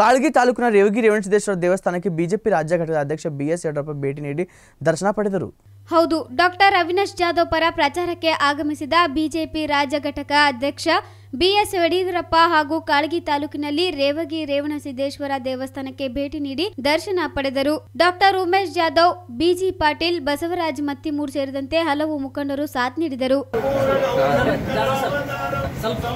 ಕಾಳಗಿ ತಾಲೂಕಿನ ರೇವಗಿ ರೇವಣಸಿದ್ದೇಶ್ವರ ದೇವಸ್ಥಾನಕ್ಕೆ ಬಿಜೆಪಿ ರಾಜ್ಯ ಘಟಕದ ಅಧ್ಯಕ್ಷ ಬಿಎಸ್ ಯಡಿಯೂರಪ್ಪ ಭೇಟಿ ನೀಡಿ ದರ್ಶನ ಪಡೆದರು ಹೌದು ಡಾಕ್ಟರ್ ಅವಿನಾಶ್ ಜಾಧವ್ ಪರ ಪ್ರಚಾರಕ್ಕೆ ಆಗಮಿಸಿದ ಬಿಜೆಪಿ ರಾಜ್ಯ ಘಟಕ ಅಧ್ಯಕ್ಷ ಬಿಎಸ್ ಯಡಿಯೂರಪ್ಪ ಹಾಗೂ ಕಾಳಗಿ ತಾಲೂಕಿನಲ್ಲಿ ರೇವಗಿ ರೇವಣಸಿದ್ದೇಶ್ವರ ದೇವಸ್ಥಾನಕ್ಕೆ ಭೇಟಿ ನೀಡಿ ದರ್ಶನ ಪಡೆದರು ಡಾಕ್ಟರ್ ಉಮೇಶ್ ಜಾಧವ್ ಬಿಜಿ ಪಾಟೀಲ್ ಬಸವರಾಜ್ ಮತ್ತಿಮೂರ್ ಸೇರಿದಂತೆ ಹಲವು ಮುಖಂಡರು ಸಾಥ್ ನೀಡಿದರು ಸ್ವಲ್ಪ ಯಾವ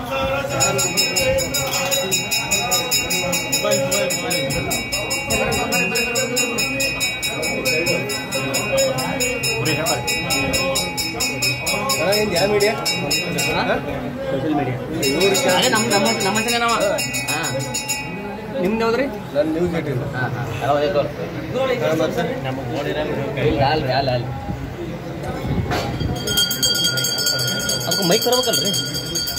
ಮೀಡಿಯಾ ಮೀಡಿಯಾ ನಮ್ಮ ನಮ್ಮ ಹಾಂ ನಿಮ್ದು ಮೈಕ್ ಬರ್ಬೇಕಲ್ರಿ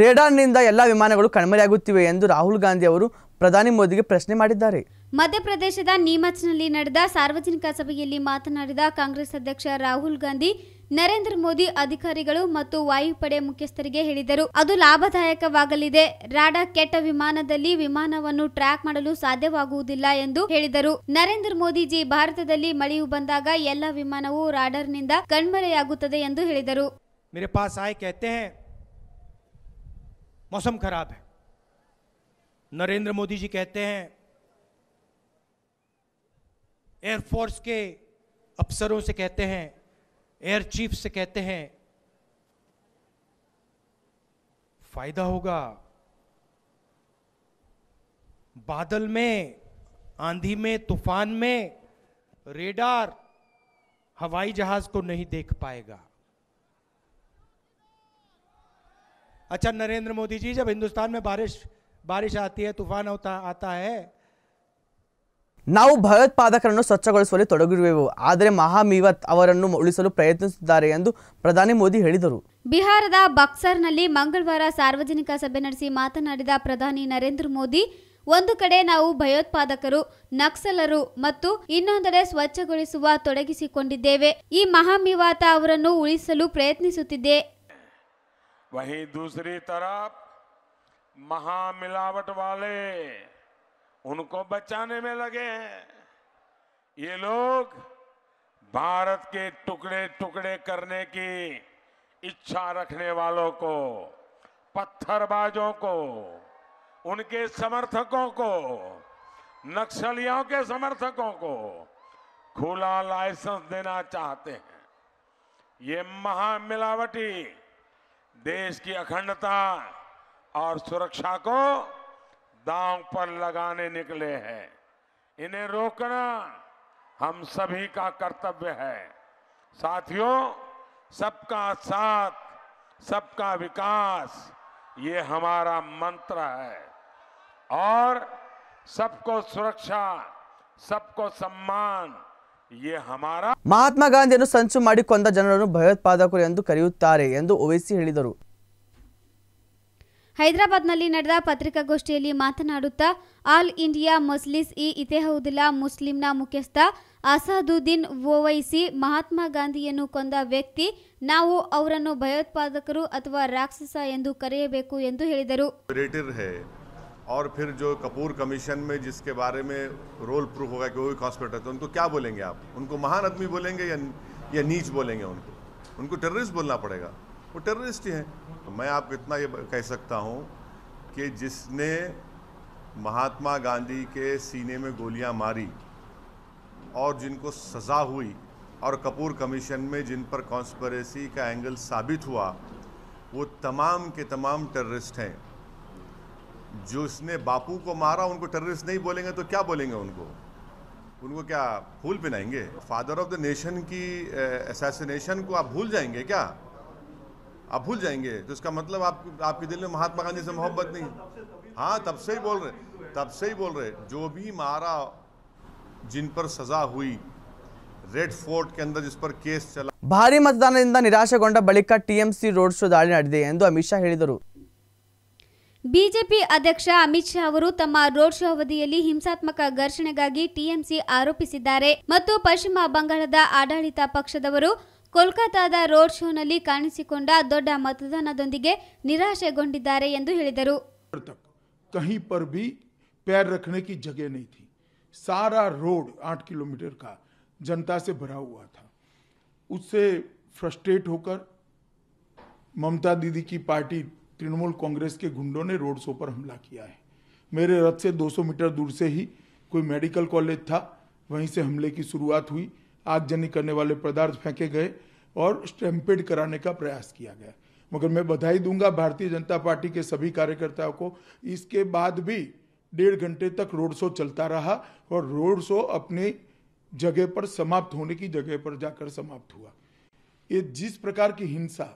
ರೇಡಾರ್ನಿಂದ ಎಲ್ಲ ವಿಮಾನಗಳು ಕಣ್ಮರೆಯಾಗುತ್ತಿವೆ ಎಂದು ರಾಹುಲ್ ಗಾಂಧಿ ಅವರು ಪ್ರಧಾನಿ ಮೋದಿಗೆ ಪ್ರಶ್ನೆ ಮಾಡಿದ್ದಾರೆ ಮಧ್ಯಪ್ರದೇಶದ ನೀಮಚ್ನಲ್ಲಿ ನಡೆದ ಸಾರ್ವಜನಿಕ ಸಭೆಯಲ್ಲಿ ಮಾತನಾಡಿದ ಕಾಂಗ್ರೆಸ್ ಅಧ್ಯಕ್ಷ ರಾಹುಲ್ ಗಾಂಧಿ ನರೇಂದ್ರ ಮೋದಿ ಅಧಿಕಾರಿಗಳು ಮತ್ತು ವಾಯುಪಡೆ ಮುಖ್ಯಸ್ಥರಿಗೆ ಹೇಳಿದರು ಅದು ಲಾಭದಾಯಕವಾಗಲಿದೆ ರಾಡಾ ಕೆಟ್ಟ ವಿಮಾನದಲ್ಲಿ ವಿಮಾನವನ್ನು ಟ್ರ್ಯಾಕ್ ಮಾಡಲು ಸಾಧ್ಯವಾಗುವುದಿಲ್ಲ ಎಂದು ಹೇಳಿದರು ನರೇಂದ್ರ ಮೋದಿಜಿ ಭಾರತದಲ್ಲಿ ಮಳೆಯು ಬಂದಾಗ ಎಲ್ಲ ವಿಮಾನವು ರಾಡರ್ನಿಂದ ಕಣ್ಮರೆಯಾಗುತ್ತದೆ ಎಂದು ಹೇಳಿದರು आए कहते हैं मौसम खराब है नरेंद्र मोदी जी कहते हैं के अफसरों से कहते हैं एयर चीफ से कहते हैं फायदा होगा बादल में आंधी में तूफान में रेडार हवाई जहाज को नहीं देख पाएगा अच्छा नरेंद्र मोदी जी जब हिंदुस्तान में बारिश बारिश आती है तूफान होता आता है ನಾವು ಭಯೋತ್ಪಾದಕರನ್ನು ಸ್ವಚ್ಛಗೊಳಿಸುವಲ್ಲಿ ತೊಡಗಿರುವೆವು ಆದರೆ ಮಹಾಮೀವತ್ ಅವರನ್ನು ಉಳಿಸಲು ಪ್ರಯತ್ನಿಸುತ್ತಿದ್ದಾರೆ ಎಂದು ಪ್ರಧಾನಿ ಮೋದಿ ಹೇಳಿದರು ಬಿಹಾರದ ಬಕ್ಸರ್ನಲ್ಲಿ ಮಂಗಳವಾರ ಸಾರ್ವಜನಿಕ ಸಭೆ ನಡೆಸಿ ಮಾತನಾಡಿದ ಪ್ರಧಾನಿ ನರೇಂದ್ರ ಮೋದಿ ಒಂದು ಕಡೆ ನಾವು ಭಯೋತ್ಪಾದಕರು ನಕ್ಸಲರು ಮತ್ತು ಇನ್ನೊಂದೆಡೆ ಸ್ವಚ್ಛಗೊಳಿಸುವ ತೊಡಗಿಸಿಕೊಂಡಿದ್ದೇವೆ ಈ ಮಹಾಮೀವಾತ ಅವರನ್ನು ಉಳಿಸಲು ಪ್ರಯತ್ನಿಸುತ್ತಿದೆ उनको बचाने में लगे हैं ये लोग भारत के टुकड़े टुकड़े करने की इच्छा रखने वालों को पत्थरबाजों को उनके समर्थकों को नक्सलियों के समर्थकों को खुला लाइसेंस देना चाहते हैं ये महामिलावटी देश की अखंडता और सुरक्षा को दांव पर लगाने निकले हैं इन्हें रोकना हम सभी का कर्तव्य है साथियों सबका साथ सबका विकास ये हमारा मंत्र है और सबको सुरक्षा सबको सम्मान ये हमारा महात्मा गांधी ಕೊಂದ जन भयोत्पादक ಎಂದು ಕರೆಯುತ್ತಾರೆ ಹೈದರಾಬಾದ್ನಲ್ಲಿ ನಡೆದ ಪತ್ರಿಕಾಗೋಷ್ಠಿಯಲ್ಲಿ ಮಾತನಾಡುತ್ತಾ ಆಲ್ ಇಂಡಿಯಾ ಮಜ್ಲಿಸ್ ಇ ಇತೆಹೌದುಲ್ಲಾ ಮುಸ್ಲಿಂನ ಮುಖ್ಯಸ್ಥ ಅಸದುದ್ದೀನ್ ಓವೈಸಿ ಮಹಾತ್ಮ ಗಾಂಧಿಯನ್ನು ಕೊಂದ ವ್ಯಕ್ತಿ ನಾವು ಅವರನ್ನು ಭಯೋತ್ಪಾದಕರು ಅಥವಾ ರಾಕ್ಷಸ ಎಂದು ಕರೆಯಬೇಕು ಎಂದು ಹೇಳಿದರು और फिर जो कपूर कमीशन में जिसके बारे में रोल प्रूफ होगा कि वो भी कॉन्स्पेक्टर थे उनको क्या बोलेंगे आप उनको महान आदमी बोलेंगे या या नीच बोलेंगे उनको उनको टेररिस्ट बोलना पड़ेगा वो टेररिस्ट ही हैं तो मैं आपको इतना ये कह सकता हूँ कि जिसने महात्मा गांधी के सीने में गोलियां मारी और जिनको सज़ा हुई और कपूर कमीशन में जिन पर कॉन्स्परेसी का एंगल साबित हुआ वो तमाम के तमाम टेररिस्ट हैं जो उसने बापू को मारा उनको टेररिस्ट नहीं बोलेंगे तो क्या बोलेंगे उनको उनको क्या भूल पिनाएंगे फादर ऑफ द नेशन की एसासिनेशन को आप भूल जाएंगे क्या आप भूल जाएंगे तो इसका मतलब आप आपके दिल ಭಾರಿ ಮತದಾನದಿಂದ ನಿರಾಶಗೊಂಡ ಬಳಿಕ ಟಿಎಂಸಿ ರೋಡ್ ಶೋ ದಾಳಿ ನಡೆದಿದೆ ಎಂದು ಅಮಿತ್ ಶಾ ಹೇಳಿದರು ಬಿಜೆಪಿ ಅಧ್ಯಕ್ಷ ಅಮಿತ್ ಶಾ ಅವರು ತಮ್ಮ ರೋಡ್ ಶೋ ಅವಧಿಯಲ್ಲಿ ಹಿಂಸಾತ್ಮಕ ಘರ್ಷಣೆಗಾಗಿ ಟಿಎಂಸಿ ಆರೋಪಿಸಿದ್ದಾರೆ ಮತ್ತು ಪಶ್ಚಿಮ ಬಂಗಾಳದ ಆಡಳಿತ ಪಕ್ಷದವರು कोलकाता रोड शो ಕಾಣಿಸಿಕೊಂಡ मतदान कहीं पर भी पैर रखने की जगह नहीं थी सारा रोड आठ किलोमीटर का जनता से भरा हुआ था उससे फ्रस्ट्रेट होकर ममता दीदी की पार्टी तृणमूल कांग्रेस के गुंडों ने रोड शो पर हमला किया है मेरे रथ से 200 मीटर दूर से ही कोई मेडिकल कॉलेज था वहीं से हमले की शुरुआत हुई आगजनी करने वाले पदार्थ फेंके गए और स्टैम्पेड कराने का प्रयास किया गया मगर मैं बधाई दूंगा भारतीय जनता पार्टी के सभी कार्यकर्ताओं को इसके बाद भी डेढ़ घंटे तक रोड शो चलता रहा और रोड शो अपने जगह पर समाप्त होने की जगह पर जाकर समाप्त हुआ ये जिस प्रकार की हिंसा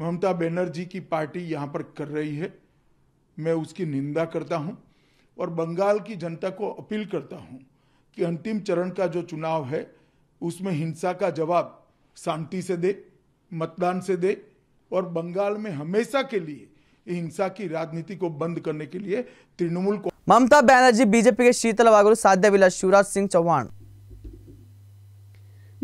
ममता बनर्जी की पार्टी यहाँ पर कर रही है मैं उसकी निंदा करता हूँ और बंगाल की जनता को अपील करता हूँ कि अंतिम चरण का जो चुनाव है उसमें हिंसा का जवाब शांति से दे मतदान से दे और बंगाल में हमेशा के लिए ಹಿಂಸಾ ರಾಜನೀತಿ ತೃಣಮೂಲ ಮಮತಾ ಬ್ಯಾನರ್ಜಿ ಬಿಜೆಪಿಗೆ ಶೀತಲವಾಗಲು ಸಾಧ್ಯವಿಲ್ಲ ಶಿವರಾಜ್ ಸಿಂಗ್ ಚೌಹಾಣ್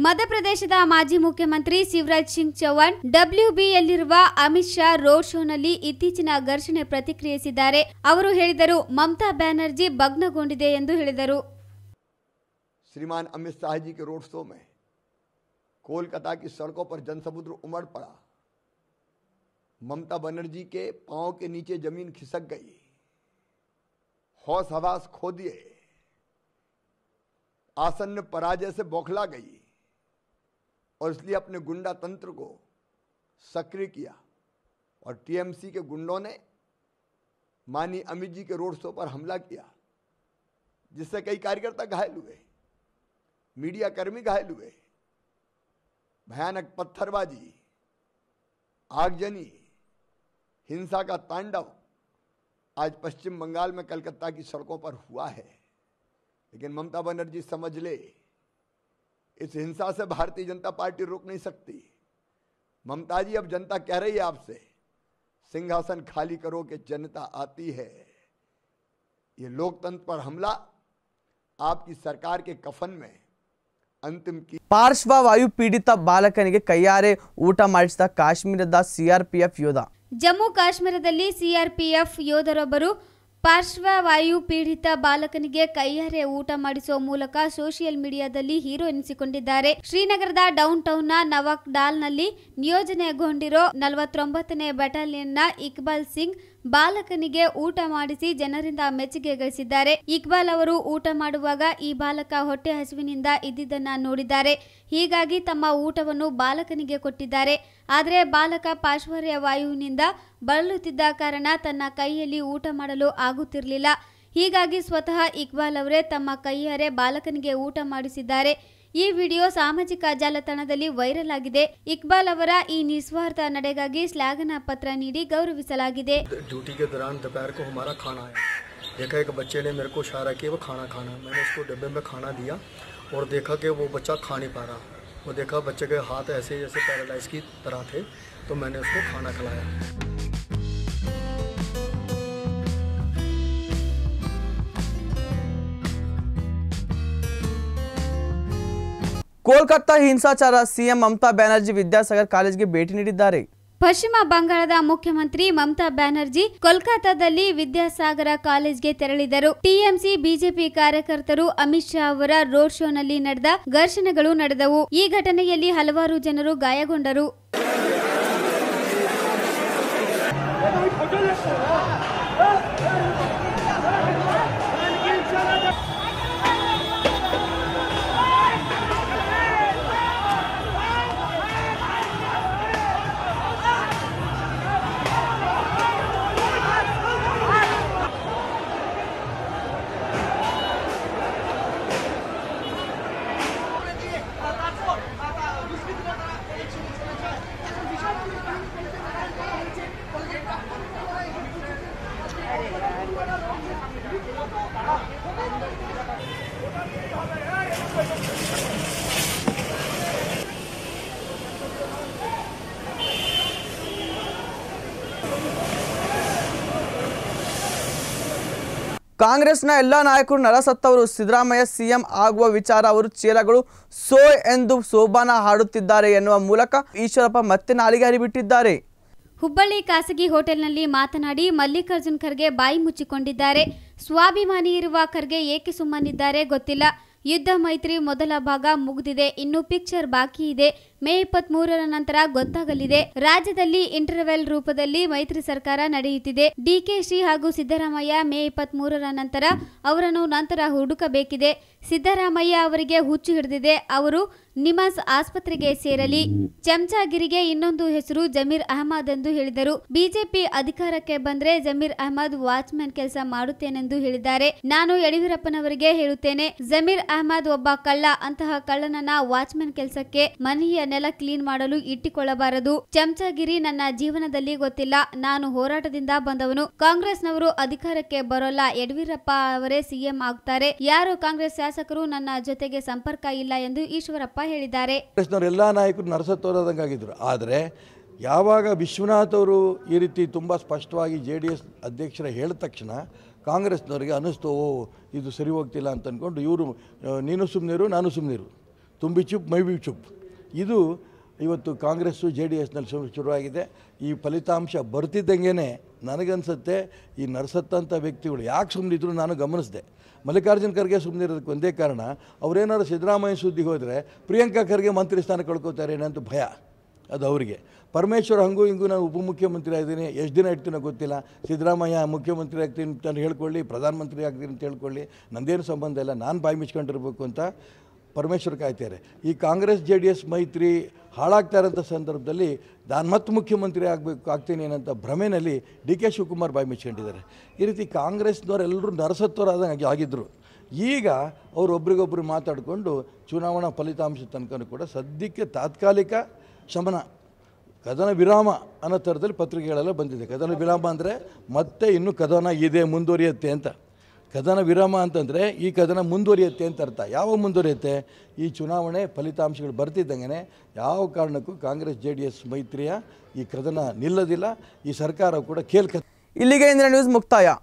ಮಧ್ಯಪ್ರದೇಶದ ಮಾಜಿ ಮುಖ್ಯಮಂತ್ರಿ ಶಿವರಾಜ್ ಸಿಂಗ್ ಚೌಹಾಣ್ ಡಬ್ಲ್ಯೂಬಿಯಲ್ಲಿರುವ ಅಮಿತ್ ಶಾ ರೋಡ್ ಶೋನಲ್ಲಿ ಇತ್ತೀಚಿನ ಘರ್ಷಣೆ ಪ್ರತಿಕ್ರಿಯಿಸಿದ್ದಾರೆ ಅವರು ಹೇಳಿದರು ಮಮತಾ ಬ್ಯಾನರ್ಜಿ ಭಗ್ನಗೊಂಡಿದೆ ಎಂದು ಹೇಳಿದರು श्रीमान अमित शाह जी के रोड शो में कोलकाता की सड़कों पर जनसमुद्र उमड़ पड़ा ममता बनर्जी के पांव के नीचे जमीन खिसक गई हौस हवास खो दिए आसन्न पराजय से बौखला गई और इसलिए अपने गुंडा तंत्र को सक्रिय किया और टीएमसी के गुंडों ने मानी अमित जी के रोड शो पर हमला किया जिससे कई कार्यकर्ता घायल हुए मीडिया कर्मी घायल हुए भयानक पत्थरबाजी आगजनी हिंसा का तांडव आज पश्चिम बंगाल में कलकत्ता की सड़कों पर हुआ है लेकिन ममता बनर्जी समझ ले इस हिंसा से भारतीय जनता पार्टी रोक नहीं सकती ममता जी अब जनता कह रही है आपसे सिंहासन खाली करो कि जनता आती है ये लोकतंत्र पर हमला आपकी सरकार के कफन में ಅಂತಿಮ ಪಾರ್ಶ್ವ ವಾಯು ಪೀಡಿತ ಬಾಲಕನಿಗೆ ಕೈಯಾರೆ ಊಟ ಮಾಡಿಸಿದ ಕಾಶ್ಮೀರದ ಸಿಆರ್ಪಿಎಫ್ ಯೋಧ ಜಮ್ಮು ಕಾಶ್ಮೀರದಲ್ಲಿ ಸಿಆರ್ಪಿಎಫ್ ಯೋಧರೊಬ್ಬರು ಪಾರ್ಶ್ವ ಪೀಡಿತ ಬಾಲಕನಿಗೆ ಕೈಯಾರೆ ಊಟ ಮಾಡಿಸುವ ಮೂಲಕ ಸೋಷಿಯಲ್ ಮೀಡಿಯಾದಲ್ಲಿ ಹೀರೋ ಎನಿಸಿಕೊಂಡಿದ್ದಾರೆ ಶ್ರೀನಗರದ ಡೌನ್ ಟೌನ್ನ ನವಾಕ್ ಡಾಲ್ನಲ್ಲಿ ನಿಯೋಜನೆಗೊಂಡಿರೋ ನಲವತ್ತೊಂಬತ್ತನೇ ಬೆಟಾಲಿಯನ್ನ ಇಕ್ಬಾಲ್ ಸಿಂಗ್ ಬಾಲಕನಿಗೆ ಊಟ ಮಾಡಿಸಿ ಜನರಿಂದ ಮೆಚ್ಚುಗೆ ಗಳಿಸಿದ್ದಾರೆ ಇಕ್ಬಾಲ್ ಅವರು ಊಟ ಮಾಡುವಾಗ ಈ ಬಾಲಕ ಹೊಟ್ಟೆ ಹಸಿವಿನಿಂದ ಇದ್ದಿದ್ದನ್ನ ನೋಡಿದ್ದಾರೆ ಹೀಗಾಗಿ ತಮ್ಮ ಊಟವನ್ನು ಬಾಲಕನಿಗೆ ಕೊಟ್ಟಿದ್ದಾರೆ ಆದರೆ ಬಾಲಕ ಪಾಶ್ವರ್ಯ ವಾಯುವಿನಿಂದ ಬಳಲುತ್ತಿದ್ದ ಕಾರಣ ತನ್ನ ಕೈಯಲ್ಲಿ ಊಟ ಮಾಡಲು ಆಗುತ್ತಿರಲಿಲ್ಲ ಹೀಗಾಗಿ ಸ್ವತಃ ಇಕ್ಬಾಲ್ ಅವರೇ ತಮ್ಮ ಕೈಯಾರೆ ಬಾಲಕನಿಗೆ ಊಟ ಮಾಡಿಸಿದ್ದಾರೆ वीडियो सामाजिक ಸಾಮಾಜಿಕ वैरल आगे इक्बा ಇಕ್ಬಾಲ್ नडे ಈ पत्र गौरव ड्यूटी के दौरान दोपहर को हमारा खाना आया देखा एक बच्चे ने मेरे को इशारा किया वो खाना खाना मैंने उसको डब्बे में खाना दिया और देखा कि वो बच्चा खा नहीं पा रहा वो देखा बच्चे के हाथ ऐसे जैसे पैरालाइज की तरह थे तो मैंने उसको खाना खिलाया ಕೋಲ್ಕತ್ತಾ ಹಿಂಸಾಚಾರ ಸಿಎಂ ಮಮತಾ ಬ್ಯಾನರ್ಜಿ ವಿದ್ಯಾಸಾಗರ್ ಕಾಲೇಜ್ಗೆ ಭೇಟಿ ನೀಡಿದ್ದಾರೆ ಪಶ್ಚಿಮ ಬಂಗಾಳದ ಮುಖ್ಯಮಂತ್ರಿ ಮಮತಾ ಬ್ಯಾನರ್ಜಿ ಕೋಲ್ಕತ್ತಾದಲ್ಲಿ ವಿದ್ಯಾಸಾಗರ ಕಾಲೇಜ್ಗೆ ತೆರಳಿದರು ಟಿಎಂಸಿ ಬಿಜೆಪಿ ಕಾರ್ಯಕರ್ತರು ಅಮಿತ್ ಶಾ ಅವರ ರೋಡ್ ಶೋನಲ್ಲಿ ನಡೆದ ಘರ್ಷಣೆಗಳು ನಡೆದವು ಈ ಘಟನೆಯಲ್ಲಿ ಹಲವಾರು ಜನರು ಗಾಯಗೊಂಡರು ಕಾಂಗ್ರೆಸ್ನ ಎಲ್ಲ ನಾಯಕರು ನರಸತ್ತವರು ಸಿದ್ದರಾಮಯ್ಯ ಸಿಎಂ ಆಗುವ ವಿಚಾರ ಅವರು ಚೀಲಗಳು ಸೋ ಎಂದು ಸೋಬಾನ ಹಾಡುತ್ತಿದ್ದಾರೆ ಎನ್ನುವ ಮೂಲಕ ಈಶ್ವರಪ್ಪ ಮತ್ತೆ ನಾಲಿಗೆ ಹರಿಬಿಟ್ಟಿದ್ದಾರೆ ಹುಬ್ಬಳ್ಳಿ ಖಾಸಗಿ ಹೋಟೆಲ್ನಲ್ಲಿ ಮಾತನಾಡಿ ಮಲ್ಲಿಕಾರ್ಜುನ್ ಖರ್ಗೆ ಬಾಯಿ ಮುಚ್ಚಿಕೊಂಡಿದ್ದಾರೆ ಸ್ವಾಭಿಮಾನಿ ಇರುವ ಖರ್ಗೆ ಏಕೆ ಸುಮ್ಮನಿದ್ದಾರೆ ಗೊತ್ತಿಲ್ಲ ಯುದ್ಧ ಮೈತ್ರಿ ಮೊದಲ ಭಾಗ ಮುಗಿದಿದೆ ಇನ್ನು ಪಿಕ್ಚರ್ ಬಾಕಿ ಇದೆ ಮೇ ಮೂರರ ನಂತರ ಗೊತ್ತಾಗಲಿದೆ ರಾಜ್ಯದಲ್ಲಿ ಇಂಟರ್ವೆಲ್ ರೂಪದಲ್ಲಿ ಮೈತ್ರಿ ಸರ್ಕಾರ ನಡೆಯುತ್ತಿದೆ ಡಿಕೆಶಿ ಹಾಗೂ ಸಿದ್ದರಾಮಯ್ಯ ಮೇ ಇಪ್ಪತ್ಮೂರರ ನಂತರ ಅವರನ್ನು ನಂತರ ಹುಡುಕಬೇಕಿದೆ ಸಿದ್ದರಾಮಯ್ಯ ಅವರಿಗೆ ಹುಚ್ಚು ಹಿಡಿದಿದೆ ಅವರು ನಿಮಾಸ್ ಆಸ್ಪತ್ರೆಗೆ ಸೇರಲಿ ಚಮಚಾಗಿರಿಗೆ ಇನ್ನೊಂದು ಹೆಸರು ಜಮೀರ್ ಅಹಮದ್ ಎಂದು ಹೇಳಿದರು ಬಿಜೆಪಿ ಅಧಿಕಾರಕ್ಕೆ ಬಂದ್ರೆ ಜಮೀರ್ ಅಹಮದ್ ವಾಚ್ಮನ್ ಕೆಲಸ ಮಾಡುತ್ತೇನೆಂದು ಹೇಳಿದ್ದಾರೆ ನಾನು ಯಡಿಯೂರಪ್ಪನವರಿಗೆ ಹೇಳುತ್ತೇನೆ ಜಮೀರ್ ಅಹಮದ್ ಒಬ್ಬ ಕಳ್ಳ ಅಂತಹ ಕಳ್ಳನನ್ನ ವಾಚ್ಮನ್ ಕೆಲಸಕ್ಕೆ ಮನೆಯ ನೆಲ ಕ್ಲೀನ್ ಮಾಡಲು ಇಟ್ಟಿಕೊಳ್ಳಬಾರದು ಚಮಚಗಿರಿ ನನ್ನ ಜೀವನದಲ್ಲಿ ಗೊತ್ತಿಲ್ಲ ನಾನು ಹೋರಾಟದಿಂದ ಬಂದವನು ಕಾಂಗ್ರೆಸ್ನವರು ಅಧಿಕಾರಕ್ಕೆ ಬರೋಲ್ಲ ಯಡಿಯೂರಪ್ಪ ಅವರೇ ಸಿಎಂ ಆಗ್ತಾರೆ ಯಾರು ಕಾಂಗ್ರೆಸ್ ಶಾಸಕರು ನನ್ನ ಜೊತೆಗೆ ಸಂಪರ್ಕ ಇಲ್ಲ ಎಂದು ಈಶ್ವರಪ್ಪ ಹೇಳಿದ್ದಾರೆ ಎಲ್ಲ ನಾಯಕರು ನರಸತ್ತೋರದಂಗಾಗಿದ್ದರು ಆದರೆ ಯಾವಾಗ ವಿಶ್ವನಾಥ್ ಅವರು ಈ ರೀತಿ ತುಂಬ ಸ್ಪಷ್ಟವಾಗಿ ಜೆ ಡಿ ಎಸ್ ಅಧ್ಯಕ್ಷರ ಹೇಳಿದ ತಕ್ಷಣ ಕಾಂಗ್ರೆಸ್ನವರಿಗೆ ಅನ್ನಿಸ್ತು ಓ ಇದು ಸರಿ ಹೋಗ್ತಿಲ್ಲ ಅಂತ ಅಂದ್ಕೊಂಡು ಇವರು ನೀನು ಸುಮ್ಮನಿರು ನಾನು ಸುಮ್ಮನಿರು ತುಂಬಿ ಚುಪ್ ಮೈ ಬಿ ಚುಪ್ ಇದು ಇವತ್ತು ಕಾಂಗ್ರೆಸ್ಸು ಜೆ ಡಿ ಎಸ್ನಲ್ಲಿ ಶುರು ಶುರುವಾಗಿದೆ ಈ ಫಲಿತಾಂಶ ಬರ್ತಿದ್ದಂಗೆ ನನಗನ್ಸುತ್ತೆ ಈ ನರಸತ್ತಂಥ ವ್ಯಕ್ತಿಗಳು ಯಾಕೆ ಸುಮ್ಮನಿದ್ರು ನಾನು ಗಮನಿಸಿದೆ ಮಲ್ಲಿಕಾರ್ಜುನ್ ಖರ್ಗೆ ಸುಮ್ಮನೆ ಇರೋದಕ್ಕೆ ಒಂದೇ ಕಾರಣ ಅವರೇನಾದ್ರು ಸಿದ್ದರಾಮಯ್ಯ ಸುದ್ದಿ ಹೋದರೆ ಪ್ರಿಯಾಂಕಾ ಖರ್ಗೆ ಮಂತ್ರಿ ಸ್ಥಾನ ಕಳ್ಕೋತಾರೆ ಏನಂತ ಭಯ ಅದು ಅವರಿಗೆ ಪರಮೇಶ್ವರ್ ಹಂಗೂ ಹಿಂಗೂ ನಾನು ಉಪಮುಖ್ಯಮಂತ್ರಿ ಆಗಿದ್ದೀನಿ ಎಷ್ಟು ದಿನ ಇಡ್ತೀನೋ ಗೊತ್ತಿಲ್ಲ ಸಿದ್ದರಾಮಯ್ಯ ಮುಖ್ಯಮಂತ್ರಿ ಆಗ್ತೀನಿ ಅಂತ ಹೇಳ್ಕೊಳ್ಳಿ ಪ್ರಧಾನಮಂತ್ರಿ ಆಗ್ತೀನಿ ಅಂತ ಹೇಳ್ಕೊಳ್ಳಿ ನಂದೇನು ಸಂಬಂಧ ಇಲ್ಲ ನಾನು ಬಾಯಿ ಮಿಚ್ಕೊಂಡಿರ್ಬೇಕು ಅಂತ ಪರಮೇಶ್ವರ್ ಕಾಯ್ತಾರೆ ಈ ಕಾಂಗ್ರೆಸ್ ಜೆ ಡಿ ಎಸ್ ಮೈತ್ರಿ ಹಾಳಾಗ್ತಾ ಇರೋಂಥ ಸಂದರ್ಭದಲ್ಲಿ ನಾನು ಮತ್ತೆ ಮುಖ್ಯಮಂತ್ರಿ ಆಗಬೇಕು ಆಗ್ತೀನಿ ಏನಂತ ಭ್ರಮೆಯಲ್ಲಿ ಡಿ ಕೆ ಶಿವಕುಮಾರ್ ಬಾಯಿ ಮುಚ್ಕೊಂಡಿದ್ದಾರೆ ಈ ರೀತಿ ಕಾಂಗ್ರೆಸ್ನವರೆಲ್ಲರೂ ನರಸತ್ವರಾದಂಗೆ ಆಗಿದ್ದರು ಈಗ ಅವರು ಒಬ್ರಿಗೊಬ್ರು ಮಾತಾಡಿಕೊಂಡು ಚುನಾವಣಾ ಫಲಿತಾಂಶ ತನಕನೂ ಕೂಡ ಸದ್ಯಕ್ಕೆ ತಾತ್ಕಾಲಿಕ ಶಮನ ಕದನ ವಿರಾಮ ಅನ್ನೋ ಥರದಲ್ಲಿ ಪತ್ರಿಕೆಗಳೆಲ್ಲ ಬಂದಿದೆ ಕದನ ವಿರಾಮ ಅಂದರೆ ಮತ್ತೆ ಇನ್ನೂ ಕದನ ಇದೆ ಮುಂದುವರಿಯುತ್ತೆ ಅಂತ ಕದನ ವಿರಾಮ ಅಂತಂದರೆ ಈ ಕದನ ಮುಂದುವರಿಯುತ್ತೆ ಅಂತ ಅರ್ಥ ಯಾವ ಮುಂದುವರಿಯುತ್ತೆ ಈ ಚುನಾವಣೆ ಫಲಿತಾಂಶಗಳು ಬರ್ತಿದ್ದಂಗೆ ಯಾವ ಕಾರಣಕ್ಕೂ ಕಾಂಗ್ರೆಸ್ ಜೆ ಡಿ ಎಸ್ ಮೈತ್ರಿಯ ಈ ಕದನ ನಿಲ್ಲದಿಲ್ಲ ಈ ಸರ್ಕಾರ ಕೂಡ ಕೇಳ್ಕ ಇಲ್ಲಿಗೆ ಇಂದಿನ ನ್ಯೂಸ್ ಮುಕ್ತಾಯ